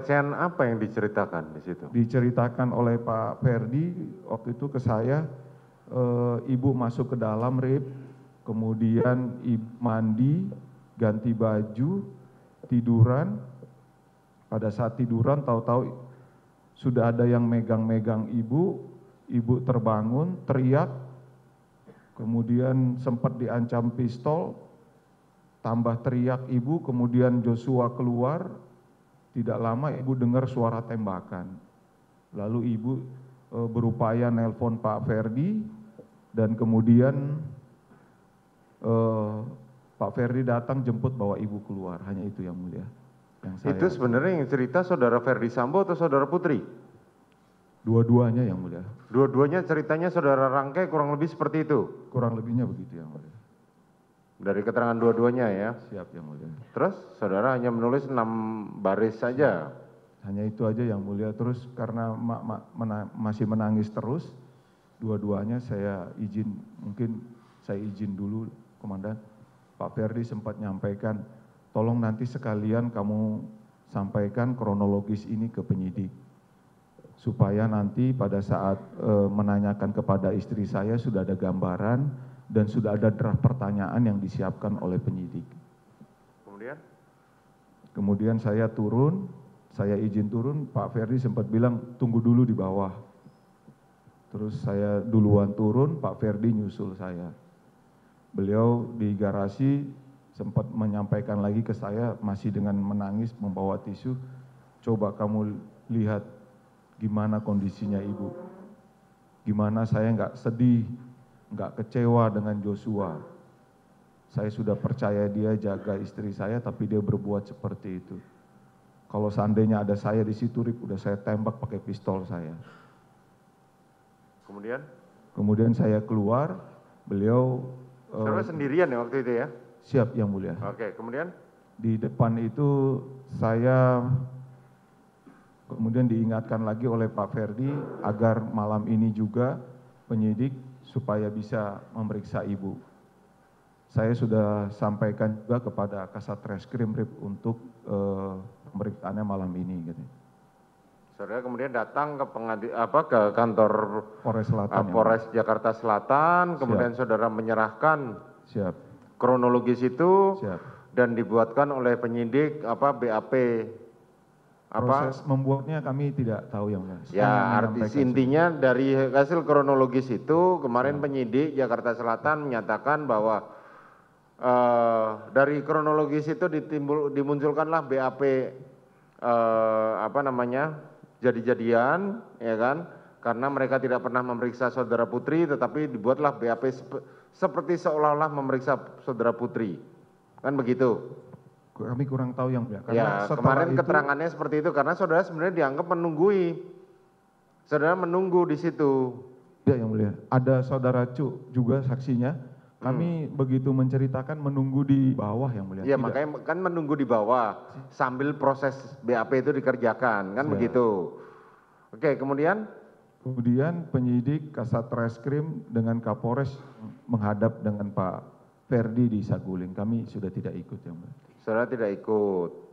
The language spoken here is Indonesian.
pelecehan apa yang diceritakan di situ diceritakan oleh pak ferdi waktu itu ke saya eh, ibu masuk ke dalam rib kemudian mandi ganti baju tiduran pada saat tiduran tahu tahu sudah ada yang megang megang ibu ibu terbangun teriak kemudian sempat diancam pistol tambah teriak ibu kemudian Joshua keluar tidak lama ibu dengar suara tembakan lalu ibu e, berupaya nelpon pak ferdi dan kemudian e, pak ferdi datang jemput bawa ibu keluar hanya itu yang mulia yang saya itu sebenarnya yang cerita saudara ferdi sambo atau saudara putri dua-duanya yang mulia dua-duanya ceritanya saudara rangkai kurang lebih seperti itu kurang lebihnya begitu yang mulia dari keterangan dua-duanya ya siap yang mulia terus saudara hanya menulis enam baris saja hanya itu aja yang mulia terus karena mak, mak mena, masih menangis terus dua-duanya saya izin mungkin saya izin dulu komandan Pak Ferdi sempat nyampaikan tolong nanti sekalian kamu sampaikan kronologis ini ke penyidik supaya nanti pada saat e, menanyakan kepada istri saya sudah ada gambaran dan sudah ada draft pertanyaan yang disiapkan oleh penyidik. Kemudian? Kemudian saya turun, saya izin turun, Pak Ferdi sempat bilang tunggu dulu di bawah. Terus saya duluan turun, Pak Ferdi nyusul saya. Beliau di garasi sempat menyampaikan lagi ke saya masih dengan menangis membawa tisu, coba kamu lihat gimana kondisinya ibu. Gimana saya nggak sedih, nggak kecewa dengan Joshua. Saya sudah percaya dia jaga istri saya, tapi dia berbuat seperti itu. Kalau seandainya ada saya di situ, Rip, udah saya tembak pakai pistol saya. Kemudian? Kemudian saya keluar, beliau... Saudara uh, sendirian ya waktu itu ya? Siap, Yang Mulia. Oke, kemudian? Di depan itu saya kemudian diingatkan lagi oleh Pak Ferdi agar malam ini juga penyidik supaya bisa memeriksa ibu. Saya sudah sampaikan juga kepada Kasat Reskrim Rip untuk uh, pemeriksaannya malam ini. Gitu. Saudara kemudian datang ke pengadi, apa ke kantor Polres Selatan, uh, Polres ya. Jakarta Selatan, kemudian Siap. saudara menyerahkan Siap. kronologis itu Siap. dan dibuatkan oleh penyidik apa BAP proses membuatnya kami tidak tahu yang mulia ya artis intinya dari hasil kronologis itu kemarin ya. penyidik jakarta selatan menyatakan bahwa eh, dari kronologis itu ditimbul, dimunculkanlah bap eh, apa namanya jadi-jadian ya kan karena mereka tidak pernah memeriksa saudara putri tetapi dibuatlah BAP seperti seolah-olah memeriksa saudara putri kan begitu kami kurang tahu yang mulia ya, kemarin itu, keterangannya seperti itu karena saudara sebenarnya dianggap menunggui saudara menunggu di situ tidak ya, yang mulia ada saudara cu juga saksinya kami hmm. begitu menceritakan menunggu di bawah yang mulia. Iya makanya kan menunggu di bawah sambil proses BAP itu dikerjakan kan ya. begitu. Oke kemudian? Kemudian penyidik Kasat Reskrim dengan Kapolres menghadap dengan Pak Ferdi di Saguling. Kami sudah tidak ikut yang mulia saudara tidak ikut